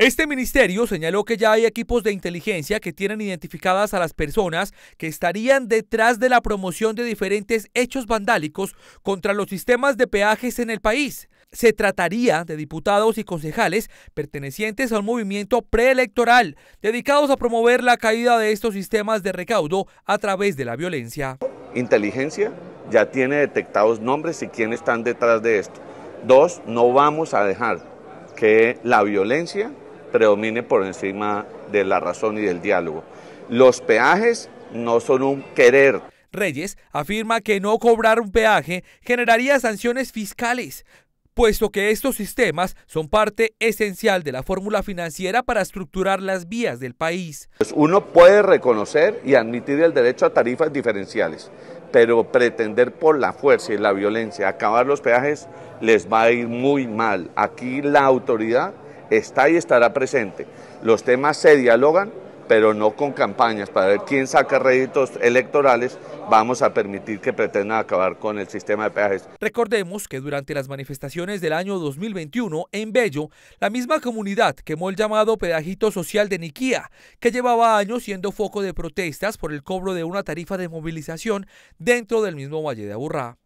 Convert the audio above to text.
Este ministerio señaló que ya hay equipos de inteligencia que tienen identificadas a las personas que estarían detrás de la promoción de diferentes hechos vandálicos contra los sistemas de peajes en el país. Se trataría de diputados y concejales pertenecientes a un movimiento preelectoral, dedicados a promover la caída de estos sistemas de recaudo a través de la violencia. Inteligencia ya tiene detectados nombres y quiénes están detrás de esto. Dos, no vamos a dejar que la violencia predomine por encima de la razón y del diálogo. Los peajes no son un querer. Reyes afirma que no cobrar un peaje generaría sanciones fiscales, puesto que estos sistemas son parte esencial de la fórmula financiera para estructurar las vías del país. Pues uno puede reconocer y admitir el derecho a tarifas diferenciales, pero pretender por la fuerza y la violencia acabar los peajes les va a ir muy mal. Aquí la autoridad está y estará presente. Los temas se dialogan, pero no con campañas. Para ver quién saca réditos electorales, vamos a permitir que pretenda acabar con el sistema de peajes. Recordemos que durante las manifestaciones del año 2021 en Bello, la misma comunidad quemó el llamado pedajito social de Niquía, que llevaba años siendo foco de protestas por el cobro de una tarifa de movilización dentro del mismo Valle de Aburrá.